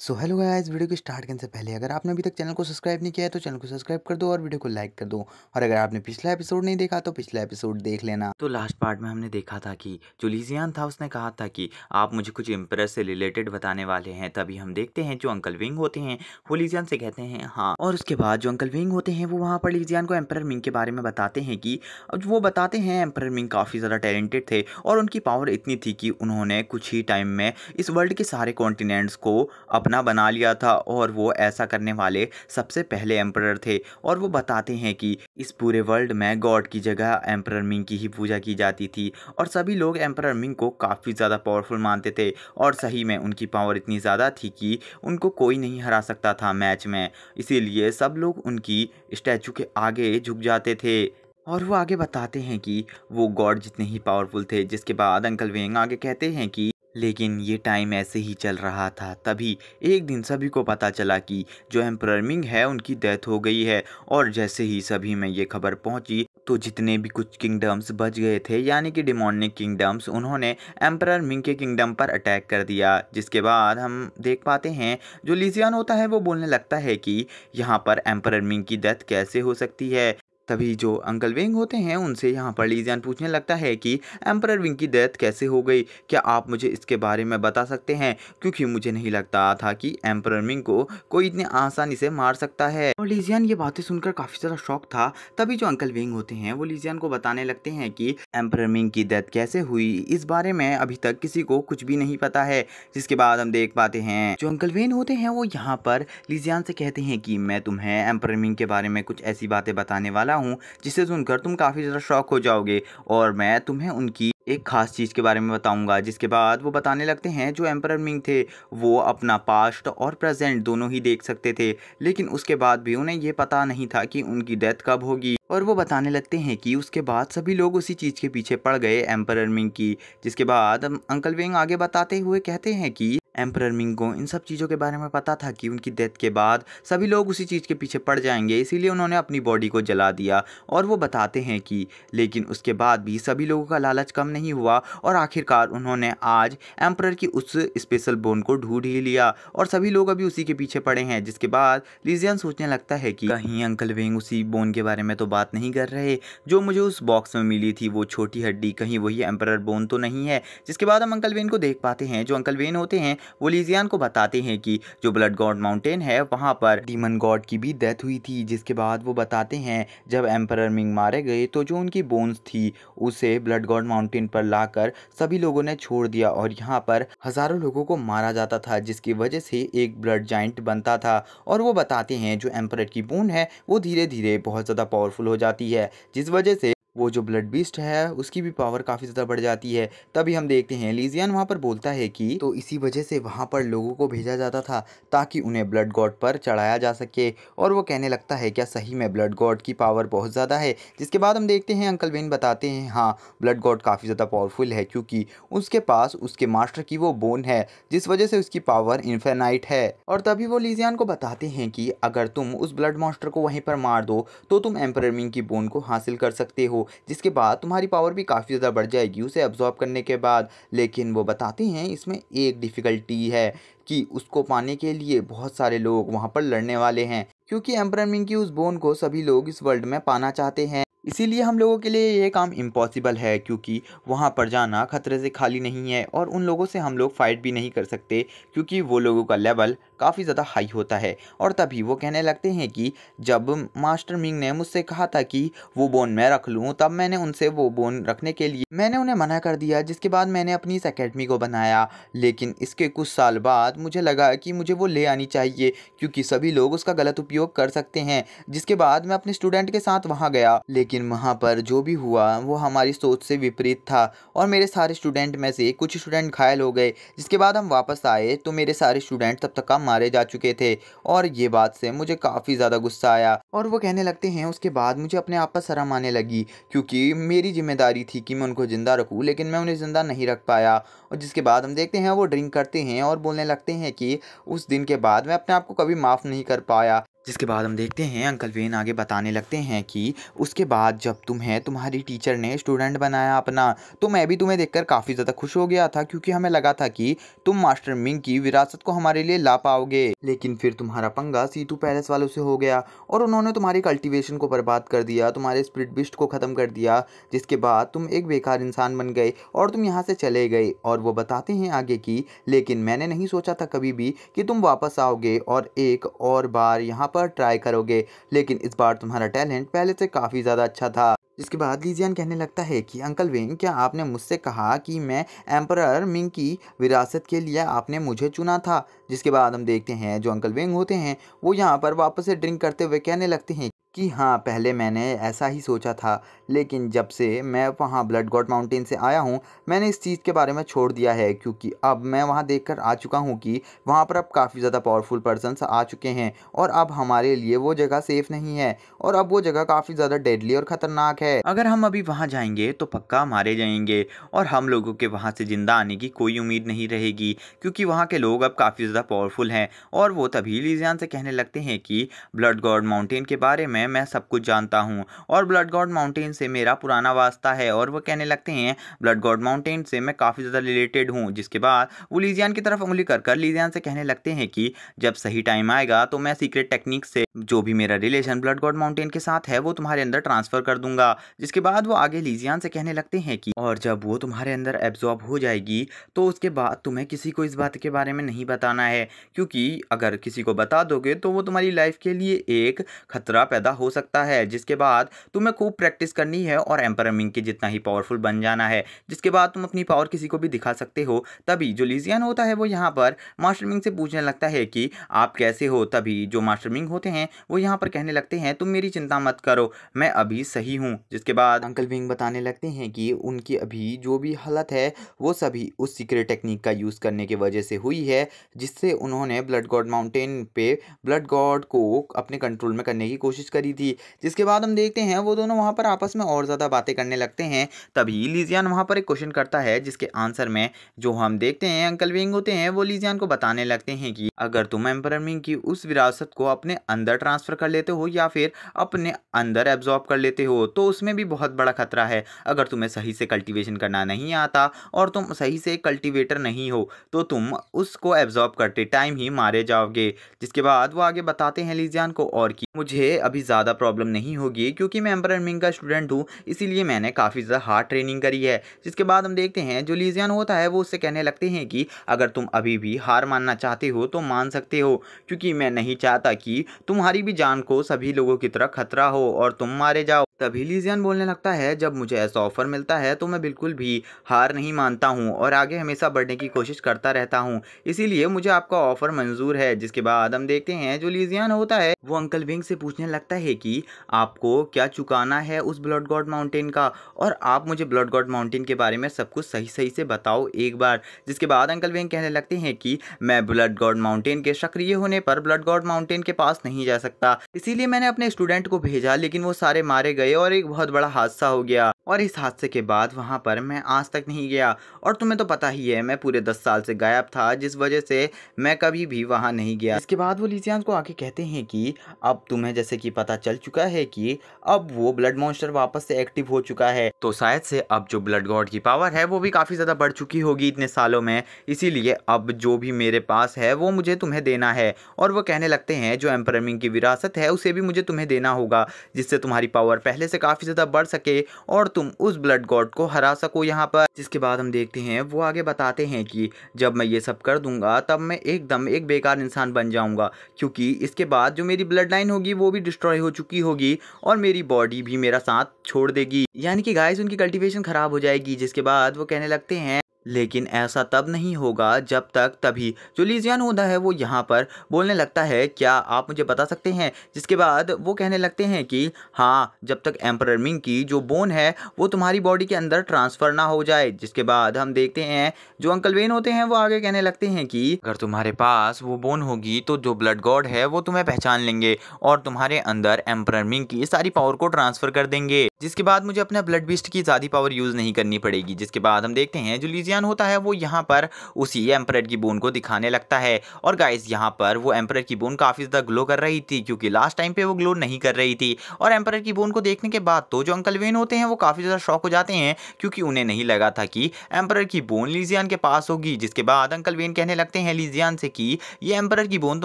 सो hello guys video को start करने से पहले अगर आपने अभी तक चैनल को सब्सक्राइब नहीं किया है तो चैनल को सब्सक्राइब कर दो और वीडियो को लाइक कर दो और अगर आपने पिछला एपिसोड नहीं देखा तो पिछला एपिसोड देख लेना तो लास्ट पार्ट में हमने देखा था कि जो लीजियान था उसने कहा था कि आप मुझे कुछ इम्प्रेस से रिलेटेड बताने वाले हैं तभी हम देखते हैं जो अंकल विंग होते हैं वो लीजियान से कहते हैं हाँ और उसके बाद जो अंकल विंग होते हैं वो वहाँ पर लीजियान को एम्पर मिंग के बारे में बताते हैं कि वो बताते हैं एम्पर मिंग काफ़ी ज़्यादा टैलेंटेड थे और उनकी पावर इतनी थी कि उन्होंने कुछ ही टाइम में इस वर्ल्ड के सारे कॉन्टिनेंट्स को अपने अपना बना लिया था और वो ऐसा करने वाले सबसे पहले एम्प्रर थे और वो बताते हैं कि इस पूरे वर्ल्ड में गॉड की जगह एम्प्रर मिंग की ही पूजा की जाती थी और सभी लोग एम्प्रर मिंग को काफ़ी ज़्यादा पावरफुल मानते थे और सही में उनकी पावर इतनी ज़्यादा थी कि उनको कोई नहीं हरा सकता था मैच में इसीलिए सब लोग उनकी स्टैचू के आगे झुक जाते थे और वो आगे बताते हैं कि वो गॉड जितने ही पावरफुल थे जिसके बाद अंकल वेंग आगे कहते हैं कि लेकिन ये टाइम ऐसे ही चल रहा था तभी एक दिन सभी को पता चला कि जो एम्प्रमिंग है उनकी डेथ हो गई है और जैसे ही सभी में ये खबर पहुंची तो जितने भी कुछ किंगडम्स बच गए थे यानी कि डिमोनिक किंगडम्स उन्होंने एम्प्रर मिंग के किंगडम पर अटैक कर दिया जिसके बाद हम देख पाते हैं जो लीजियान होता है वो बोलने लगता है कि यहाँ पर एम्प्रर मिंग की डेथ कैसे हो सकती है तभी जो अंकल विंग होते हैं उनसे यहाँ पर लीजियान पूछने लगता है कि एम्पर विंग की डेथ कैसे हो गई क्या आप मुझे इसके बारे में बता सकते हैं क्योंकि मुझे नहीं लगता था कि एम्पर विंग को कोई इतने आसानी से मार सकता है और लीजियान ये बातें सुनकर काफ़ी ज़्यादा शौक था तभी जो अंकल विंग होते हैं वो लीजियान को बताने लगते हैं कि एम्पर विंग की डेथ कैसे हुई इस बारे में अभी तक किसी को कुछ भी नहीं पता है जिसके बाद हम देख पाते हैं जो अंकल वेन होते हैं वो यहाँ पर लीजियान से कहते हैं कि मैं तुम्हें एम्पर विंग के बारे में कुछ ऐसी बातें बताने वाला हूँ जिसे सुनकर तुम काफ़ी ज़्यादा शौक हो जाओगे और मैं तुम्हें उनकी एक खास चीज़ के बारे में बताऊंगा जिसके बाद वो बताने लगते हैं जो एम्पर मिंग थे वो अपना पास्ट और प्रेजेंट दोनों ही देख सकते थे लेकिन उसके बाद भी उन्हें ये पता नहीं था कि उनकी डेथ कब होगी और वो बताने लगते हैं कि उसके बाद सभी लोग उसी चीज़ के पीछे पड़ गए एम्पर मिंग की जिसके बाद अंकल विंग आगे बताते हुए कहते हैं कि एम्प्रर मिंगो इन सब चीज़ों के बारे में पता था कि उनकी डेथ के बाद सभी लोग उसी चीज़ के पीछे पड़ जाएंगे इसीलिए उन्होंने अपनी बॉडी को जला दिया और वो बताते हैं कि लेकिन उसके बाद भी सभी लोगों का लालच कम नहीं हुआ और आखिरकार उन्होंने आज एम्प्रर की उस स्पेशल बोन को ढूंढ ही लिया और सभी लोग अभी उसी के पीछे पड़े हैं जिसके बाद लीजियन सोचने लगता है कि कहीं अंकल वेंग उसी बोन के बारे में तो बात नहीं कर रहे जो मुझे उस बॉक्स में मिली थी वो छोटी हड्डी कहीं वही एम्प्रर बोन तो नहीं है जिसके बाद हम अंकल वेन को देख पाते हैं जो अंकल वेन होते हैं वो लीजियान को बताते हैं कि जो ब्लड गॉड माउंटेन है वहाँ पर डीमन गॉड की भी डेथ हुई थी जिसके बाद वो बताते हैं जब एम्पर मिंग मारे गए तो जो उनकी बोन्स थी उसे ब्लड गॉड माउंटेन पर लाकर सभी लोगों ने छोड़ दिया और यहाँ पर हज़ारों लोगों को मारा जाता था जिसकी वजह से एक ब्लड जाइंट बनता था और वो बताते हैं जो एम्पर की बोन है वो धीरे धीरे बहुत ज़्यादा पावरफुल हो जाती है जिस वजह से वो जो ब्लड बीस्ट है उसकी भी पावर काफ़ी ज़्यादा बढ़ जाती है तभी हम देखते हैं लीजियन वहाँ पर बोलता है कि तो इसी वजह से वहाँ पर लोगों को भेजा जाता था ताकि उन्हें ब्लड गॉड पर चढ़ाया जा सके और वो कहने लगता है क्या सही में ब्लड गॉड की पावर बहुत ज़्यादा है जिसके बाद हम देखते हैं अंकल बेन बताते हैं हाँ ब्लड गॉड काफ़ी ज़्यादा पावरफुल है क्योंकि उसके पास उसके मास्टर की वो बोन है जिस वजह से उसकी पावर इन्फेनाइट है और तभी वो लीजियन को बताते हैं कि अगर तुम उस ब्लड मास्टर को वहीं पर मार दो तो तुम एम्प्रमिंग की बोन को हासिल कर सकते हो जिसके बाद तुम्हारी पावर भी काफ़ी ज़्यादा बढ़ जाएगी उसे अब्जॉर्ब करने के बाद लेकिन वो बताते हैं इसमें एक डिफ़िकल्टी है कि उसको पाने के लिए बहुत सारे लोग वहाँ पर लड़ने वाले हैं क्योंकि एम्प्रमिंग की उस बोन को सभी लोग इस वर्ल्ड में पाना चाहते हैं इसीलिए हम लोगों के लिए ये काम इम्पॉसिबल है क्योंकि वहाँ पर जाना खतरे से खाली नहीं है और उन लोगों से हम लोग फाइट भी नहीं कर सकते क्योंकि वो लोगों का लेवल काफ़ी ज़्यादा हाई होता है और तभी वो कहने लगते हैं कि जब मास्टर मिंग ने मुझसे कहा था कि वो बोन मैं रख लूँ तब मैंने उनसे वो बोन रखने के लिए मैंने उन्हें मना कर दिया जिसके बाद मैंने अपनी इस अकेडमी को बनाया लेकिन इसके कुछ साल बाद मुझे लगा कि मुझे वो ले आनी चाहिए क्योंकि सभी लोग उसका गलत उपयोग कर सकते हैं जिसके बाद मैं अपने स्टूडेंट के साथ वहाँ गया लेकिन लेकिन वहाँ पर जो भी हुआ वो हमारी सोच से विपरीत था और मेरे सारे स्टूडेंट में से कुछ स्टूडेंट घायल हो गए जिसके बाद हम वापस आए तो मेरे सारे स्टूडेंट तब तक का मारे जा चुके थे और ये बात से मुझे काफ़ी ज़्यादा गुस्सा आया और वो कहने लगते हैं उसके बाद मुझे अपने आप पर शर्म आने लगी क्योंकि मेरी जिम्मेदारी थी कि मैं उनको ज़िंदा रखूँ लेकिन मैं उन्हें ज़िंदा नहीं रख पाया और जिसके बाद हम देखते हैं वो ड्रिंक करते हैं और बोलने लगते हैं कि उस दिन के बाद मैं अपने आप को कभी माफ़ नहीं कर पाया जिसके बाद हम देखते हैं अंकल वेन आगे बताने लगते हैं कि उसके बाद जब तुम्हें तुम्हारी टीचर ने स्टूडेंट बनाया अपना तो मैं भी तुम्हें देखकर काफ़ी ज़्यादा खुश हो गया था क्योंकि हमें लगा था कि तुम मास्टर मिंग की विरासत को हमारे लिए ला पाओगे लेकिन फिर तुम्हारा पंगा सीटू पैलेस वालों से हो गया और उन्होंने तुम्हारी कल्टिवेशन को बर्बाद कर दिया तुम्हारे स्प्रिट बिस्ट को ख़त्म कर दिया जिसके बाद तुम एक बेकार इंसान बन गए और तुम यहाँ से चले गए और वो बताते हैं आगे की लेकिन मैंने नहीं सोचा था कभी भी कि तुम वापस आओगे और एक और बार यहाँ पर पर ट्राई करोगे लेकिन इस बार तुम्हारा टैलेंट पहले से काफ़ी ज़्यादा अच्छा था जिसके बाद लीजियन कहने लगता है कि अंकल विंग क्या आपने मुझसे कहा कि मैं एम्पर मिंग की विरासत के लिए आपने मुझे चुना था जिसके बाद हम देखते हैं जो अंकल विंग होते हैं वो यहाँ पर वापस से ड्रिंक करते हुए कहने लगते हैं कि हाँ पहले मैंने ऐसा ही सोचा था लेकिन जब से मैं वहाँ ब्लड गॉड माउंटेन से आया हूँ मैंने इस चीज़ के बारे में छोड़ दिया है क्योंकि अब मैं वहाँ देख कर आ चुका हूँ कि वहाँ पर अब काफ़ी ज़्यादा पावरफुल पर्सनस आ चुके हैं और अब हमारे लिए वो जगह सेफ़ नहीं है और अब वो जगह काफ़ी ज़्यादा डेडली और ख़तरनाक है अगर हम अभी वहाँ जाएंगे तो पक्का मारे जाएंगे और हम लोगों के वहाँ से ज़िंदा आने की कोई उम्मीद नहीं रहेगी क्योंकि वहाँ के लोग अब काफ़ी ज़्यादा पावरफुल हैं और वो तभी लीजियान से कहने लगते हैं कि ब्लड गॉड माउंटेन के बारे में मैं सब कुछ जानता हूँ और ब्लड गॉड माउंटेन से मेरा पुराना वास्ता है और वह कहने लगते हैं ब्लड गॉड माउंटेन से मैं काफ़ी ज़्यादा रिलेटेड हूँ जिसके बाद वो लीजियान की तरफ उंगली कर कर लीजियान से कहने लगते हैं कि जब सही टाइम आएगा तो मैं सीक्रेट टेक्निक से जो भी मेरा रिलेशन ब्लड गॉड माउंटेन के साथ है वो तुम्हारे अंदर ट्रांसफ़र कर दूंगा जिसके बाद वो आगे लीजियान से कहने लगते हैं कि और जब वो तुम्हारे अंदर एब्जॉर्ब हो जाएगी तो उसके बाद तुम्हें किसी को इस बात के बारे में नहीं बताना है क्योंकि अगर किसी को बता दोगे तो वो तुम्हारी लाइफ के लिए एक खतरा पैदा हो सकता है जिसके बाद तुम्हें खूब प्रैक्टिस करनी करनी है और एम्पर मिंग के जितना ही पावरफुल बन जाना है जिसके बाद तुम अपनी पावर किसी को भी दिखा सकते हो तभी जो लीजियन होता है वो यहाँ पर मास्टर मिंग से पूछने लगता है कि आप कैसे हो तभी जो मास्टर मिंग होते हैं वो यहाँ पर कहने लगते हैं तुम मेरी चिंता मत करो मैं अभी सही हूँ जिसके बाद अंकल विंग बताने लगते हैं कि उनकी अभी जो भी हालत है वो सभी उस सीक्रेट टेक्निक का यूज़ करने की वजह से हुई है जिससे उन्होंने ब्लड गॉड माउंटेन पे ब्लड गॉड को अपने कंट्रोल में करने की कोशिश करी थी जिसके बाद हम देखते हैं वो दोनों वहाँ पर आपस में और ज़्यादा बातें करने लगते हैं तभी लीजियान वहाँ पर एक क्वेश्चन करता है जिसके आंसर में जो हम देखते हैं अंकल विंग होते हैं वो लीजियान को बताने लगते हैं कि अगर तुम एम्पर विंग की उस विरासत को अपने अंदर ट्रांसफ़र कर लेते हो या फिर अपने अंदर एब्जॉर्ब कर लेते हो तो उसमें भी बहुत बड़ा खतरा है अगर तुम्हें सही से कल्टिवेशन करना नहीं आता और तुम सही से कल्टिवेटर नहीं हो तो तुम उसको एब्जॉर्ब करते टाइम ही मारे जाओगे जिसके बाद वो आगे बताते हैं लीजियान को और कि मुझे अभी ज़्यादा प्रॉब्लम नहीं होगी क्योंकि मैं एम्पर विंग का स्टूडेंट स्टूडेंट हूँ इसीलिए मैंने काफ़ी ज़्यादा हार्ड ट्रेनिंग करी है जिसके बाद हम देखते हैं जो लीजियन होता है वो उससे कहने लगते हैं कि अगर तुम अभी भी हार मानना चाहते हो तो मान सकते हो क्योंकि मैं नहीं चाहता कि तुम्हारी भी जान को सभी लोगों की तरह खतरा हो और तुम मारे जाओ तभी लीजियन बोलने लगता है जब मुझे ऐसा ऑफ़र मिलता है तो मैं बिल्कुल भी हार नहीं मानता हूँ और आगे हमेशा बढ़ने की कोशिश करता रहता हूँ इसीलिए मुझे आपका ऑफ़र मंजूर है जिसके बाद हम देखते हैं जो लीजियन होता है वो अंकल विंग से पूछने लगता है कि आपको क्या चुकाना है उस ब्लड गॉड माउंटेन का और आप मुझे ब्लड गॉड माउंटेन के बारे में सब कुछ सही सही से बताओ एक बार जिसके बाद अंकल विंग कहने लगते हैं कि मैं ब्लड गॉड माउंटेन के सक्रिय होने पर ब्लड गॉड माउंटेन के पास नहीं जा सकता इसीलिए मैंने अपने स्टूडेंट को भेजा लेकिन वो सारे मारे गए गए और एक बहुत बड़ा हादसा हो गया और इस हादसे के बाद वहाँ पर मैं आज तक नहीं गया और तुम्हें तो पता ही है मैं पूरे दस साल से गायब था जिस वजह से मैं कभी भी वहाँ नहीं गया इसके बाद वो लिजियांस को आके कहते हैं कि अब तुम्हें जैसे कि पता चल चुका है कि अब वो ब्लड मॉन्स्टर वापस से एक्टिव हो चुका है तो शायद से अब जो ब्लड गॉड की पावर है वो भी काफ़ी ज़्यादा बढ़ चुकी होगी इतने सालों में इसीलिए अब जो भी मेरे पास है वो मुझे तुम्हें देना है और वो कहने लगते हैं जो एम्परमिंग की विरासत है उसे भी मुझे तुम्हें देना होगा जिससे तुम्हारी पावर पहले पहले से काफ़ी ज़्यादा बढ़ सके और तुम उस ब्लड गॉड को हरा सको यहाँ पर जिसके बाद हम देखते हैं वो आगे बताते हैं कि जब मैं ये सब कर दूंगा तब मैं एकदम एक बेकार इंसान बन जाऊंगा क्योंकि इसके बाद जो मेरी ब्लड लाइन होगी वो भी डिस्ट्रॉय हो चुकी होगी और मेरी बॉडी भी मेरा साथ छोड़ देगी यानी कि गाइस उनकी कल्टीवेशन ख़राब हो जाएगी जिसके बाद वो कहने लगते हैं लेकिन ऐसा तब नहीं होगा जब तक तभी जो लीजियन होता है वो यहाँ पर बोलने लगता है क्या आप मुझे बता सकते हैं जिसके बाद वो कहने लगते हैं कि हाँ जब तक एम्पर मिंग की जो बोन है वो तुम्हारी बॉडी के अंदर ट्रांसफ़र ना हो जाए जिसके बाद हम देखते हैं जो अंकल वेन होते हैं वो आगे कहने लगते हैं कि अगर तुम्हारे पास वो बोन होगी तो जो ब्लड गॉड है वो तुम्हें पहचान लेंगे और तुम्हारे अंदर एम्पर मिंग की सारी पावर को ट्रांसफ़र कर देंगे जिसके बाद मुझे अपने ब्लड बिस्ट की ज़्यादा पावर यूज़ नहीं करनी पड़ेगी जिसके बाद हम देखते हैं जो लीजियन दरमियान होता है वो यहाँ पर उसी एम्पर की बोन को दिखाने लगता है और गाइज यहाँ पर वो एम्पर की बोन काफ़ी ज़्यादा ग्लो कर रही थी क्योंकि लास्ट टाइम पे वो ग्लो नहीं कर रही थी और एम्पर की बोन को देखने के बाद तो जो अंकल वेन होते हैं वो काफ़ी ज़्यादा शौक हो जाते हैं क्योंकि उन्हें नहीं लगा था कि एम्पर की बोन लीजियान के पास होगी जिसके बाद अंकल वेन कहने लगते हैं लीजियान से कि ये एम्पर की बोन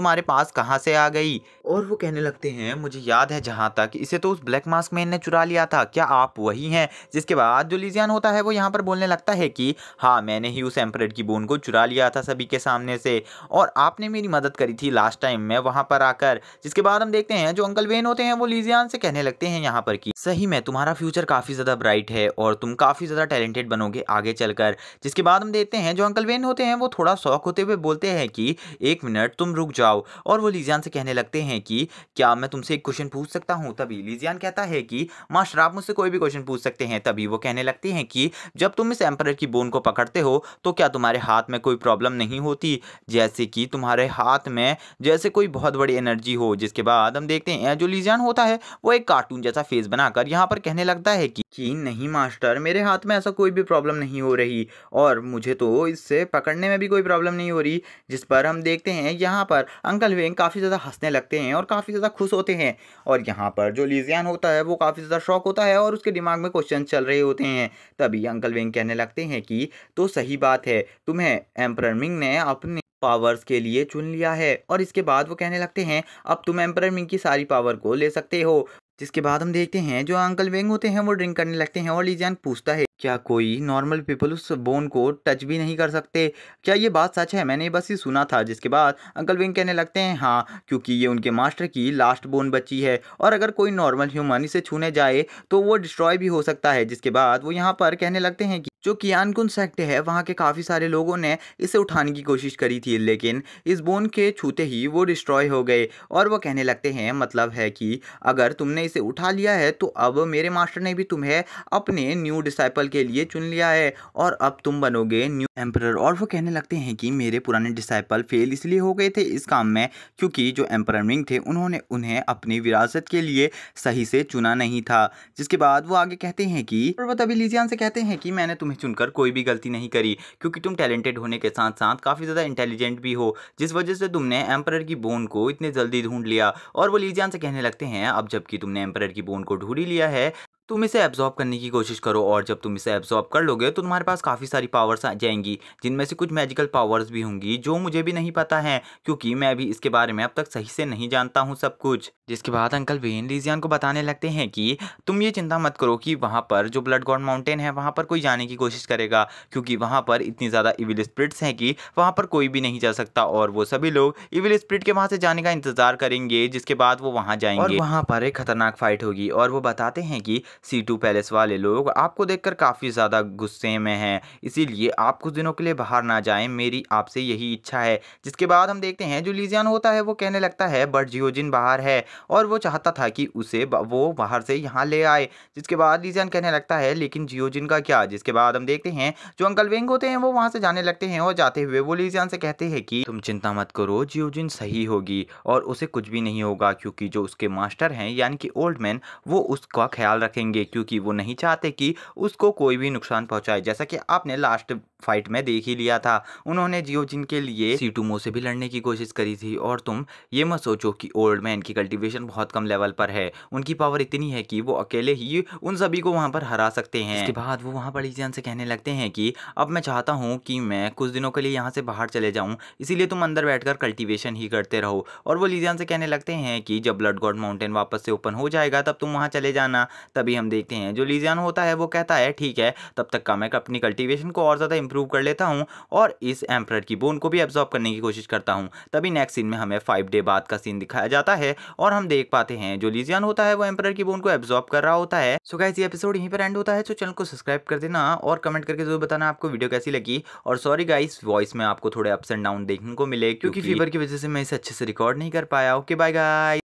तुम्हारे पास कहाँ से आ गई और वो कहने लगते हैं मुझे याद है जहाँ तक इसे तो उस ब्लैक मास्क मैन ने चुरा लिया था क्या आप वही हैं जिसके बाद जो लीजियान होता है वो यहाँ पर बोलने लगता है कि हाँ मैंने ही उस एम्परेड की बोन को चुरा लिया था सभी के सामने से और आपने मेरी मदद करी थी लास्ट टाइम मैं वहाँ पर आकर जिसके बाद हम देखते हैं जो अंकल वेन होते हैं वो लीजियान से कहने लगते हैं यहाँ पर कि सही में तुम्हारा फ्यूचर काफ़ी ज़्यादा ब्राइट है और तुम काफ़ी ज़्यादा टैलेंटेड बनोगे आगे चलकर जिसके बाद हम देखते हैं जो अंकल वेन होते हैं वो थोड़ा शौक होते हुए बोलते हैं कि एक मिनट तुम रुक जाओ और वो लीजियान से कहने लगते हैं कि क्या मैं तुमसे एक क्वेश्चन पूछ सकता हूँ तभी लीजियान कहता है कि मास्टर आप मुझसे कोई भी क्वेश्चन पूछ सकते हैं तभी वो कहने लगते हैं कि जब तुम इस एम्पर की बोन को पकड़ करते हो तो क्या तुम्हारे हाथ में कोई प्रॉब्लम नहीं होती जैसे कि तुम्हारे हाथ में जैसे कोई बहुत बड़ी एनर्जी हो जिसके बाद हम देखते हैं जो लीजियान होता है वो एक कार्टून जैसा फेस बनाकर यहाँ पर कहने लगता है कि कि नहीं मास्टर मेरे हाथ में ऐसा कोई भी प्रॉब्लम नहीं हो रही और मुझे तो इससे पकड़ने में भी कोई प्रॉब्लम नहीं हो रही जिस पर हम देखते हैं यहाँ पर अंकल वेंग काफ़ी ज़्यादा हंसने लगते हैं और काफ़ी ज़्यादा खुश होते हैं और यहाँ पर जो लीजियान होता है वो काफ़ी ज़्यादा शौक होता है और उसके दिमाग में क्वेश्चन चल रहे होते हैं तभी अंकल वेंग कहने लगते हैं कि तो सही बात है तुम्हें एम्पर मिंग ने अपने पावर्स के लिए चुन लिया है और इसके बाद वो कहने लगते हैं अब तुम एम्पर मिंग की सारी पावर को ले सकते हो जिसके बाद हम देखते हैं जो अंकल वेंग होते हैं वो ड्रिंक करने लगते हैं और लीजियान पूछता है क्या कोई नॉर्मल पीपल उस बोन को टच भी नहीं कर सकते क्या ये बात सच है मैंने बस ही सुना था जिसके बाद अंकल विंग कहने लगते हैं हाँ क्योंकि ये उनके मास्टर की लास्ट बोन बची है और अगर कोई नॉर्मल ह्यूमन इसे छूने जाए तो वो डिस्ट्रॉय भी हो सकता है जिसके बाद वो यहाँ पर कहने लगते हैं कि जो कियानकुन सेक्ट है वहाँ के काफ़ी सारे लोगों ने इसे उठाने की कोशिश करी थी लेकिन इस बोन के छूते ही वो डिस्ट्रॉय हो गए और वो कहने लगते हैं मतलब है कि अगर तुमने इसे उठा लिया है तो अब मेरे मास्टर ने भी तुम्हें अपने न्यू डिसाइपल अंकल के लिए चुन लिया है और अब तुम बनोगे न्यू एम्पर और वो कहने लगते हैं कि मेरे पुराने डिसाइपल फेल इसलिए हो गए थे इस काम में क्योंकि जो एम्पर मिंग थे उन्होंने उन्हें अपनी विरासत के लिए सही से चुना नहीं था जिसके बाद वो आगे कहते हैं कि और वो तभी लीजियान से कहते हैं कि मैंने तुम्हें चुनकर कोई भी गलती नहीं करी क्योंकि तुम टैलेंटेड होने के साथ साथ काफ़ी ज़्यादा इंटेलिजेंट भी हो जिस वजह से तुमने एम्पर की बोन को इतने जल्दी ढूंढ लिया और वो लीजियान से कहने लगते हैं अब जबकि तुमने एम्पर की बोन को ढूंढ ही लिया है तुम इसे एब्जॉर्ब करने की कोशिश करो और जब तुम इसे एब्जॉर्ब कर लोगे तो तुम्हारे पास काफ़ी सारी पावर्स आ जाएंगी जिनमें से कुछ मैजिकल पावर्स भी होंगी जो मुझे भी नहीं पता है क्योंकि मैं भी इसके बारे में अब तक सही से नहीं जानता हूँ सब कुछ जिसके बाद अंकल वेन लीजियन को बताने लगते हैं कि तुम ये चिंता मत करो कि वहाँ पर जो ब्लड गॉड माउंटेन है वहाँ पर कोई जाने की कोशिश करेगा क्योंकि वहाँ पर इतनी ज़्यादा इविल स्प्रिट्स हैं कि वहाँ पर कोई भी नहीं जा सकता और वो सभी लोग इविल स्प्रिट के वहाँ से जाने का इंतज़ार करेंगे जिसके बाद वो वहाँ जाएंगे और वहाँ पर एक खतरनाक फाइट होगी और वो बताते हैं कि सी टू पैलेस वाले लोग आपको देख काफ़ी ज़्यादा गुस्से में हैं इसीलिए आप कुछ दिनों के लिए बाहर ना जाएँ मेरी आपसे यही इच्छा है जिसके बाद हम देखते हैं जो लीजियान होता है वो कहने लगता है बट जियोजिन बाहर है और वो चाहता था कि उसे वो बाहर से यहाँ ले आए जिसके बाद लीजियन कहने लगता है लेकिन जियो का क्या जिसके बाद हम देखते हैं जो अंकल वेंग होते हैं वो वहाँ से जाने लगते हैं और जाते हुए वो लीजियन से कहते हैं कि तुम चिंता मत करो जियो सही होगी और उसे कुछ भी नहीं होगा क्योंकि जो उसके मास्टर हैं यानी कि ओल्ड मैन वो उसका ख्याल रखेंगे क्योंकि वो नहीं चाहते कि उसको कोई भी नुकसान पहुंचाए जैसा कि आपने लास्ट फाइट में देख ही लिया था उन्होंने जियो के लिए सीटूमो से भी लड़ने की कोशिश करी थी और तुम ये मत सोचो कि ओल्ड मैन की गलती मोटिवेशन बहुत कम लेवल पर है उनकी पावर इतनी है कि वो अकेले ही उन सभी को वहाँ पर हरा सकते हैं इसके बाद वो वहाँ पर ईजान से कहने लगते हैं कि अब मैं चाहता हूँ कि मैं कुछ दिनों के लिए यहाँ से बाहर चले जाऊँ इसीलिए तुम अंदर बैठकर कल्टीवेशन ही करते रहो और वो लीजियन से कहने लगते हैं कि जब ब्लड गॉड माउंटेन वापस से ओपन हो जाएगा तब तुम वहाँ चले जाना तभी हम देखते हैं जो लीजियन होता है वो कहता है ठीक है तब तक का मैं अपनी कल्टीवेशन को और ज़्यादा इंप्रूव कर लेता हूँ और इस एम्पर की बोन को भी एब्जॉर्ब करने की कोशिश करता हूँ तभी नेक्स्ट सीन में हमें फाइव डे बाद का सीन दिखाया जाता है और और हम देख पाते हैं जो लीजियन होता है वो एम्पर की बोन को एब्जॉर्ब कर रहा होता है सो गाइज ये एपिसोड यहीं पर एंड होता है तो चैनल को सब्सक्राइब कर देना और कमेंट करके जरूर बताना आपको वीडियो कैसी लगी और सॉरी गाइस वॉइस में आपको थोड़े अप्स एंड डाउन देखने को मिले क्योंकि फीवर की वजह से मैं इसे अच्छे से रिकॉर्ड नहीं कर पाया ओके बाय गाइस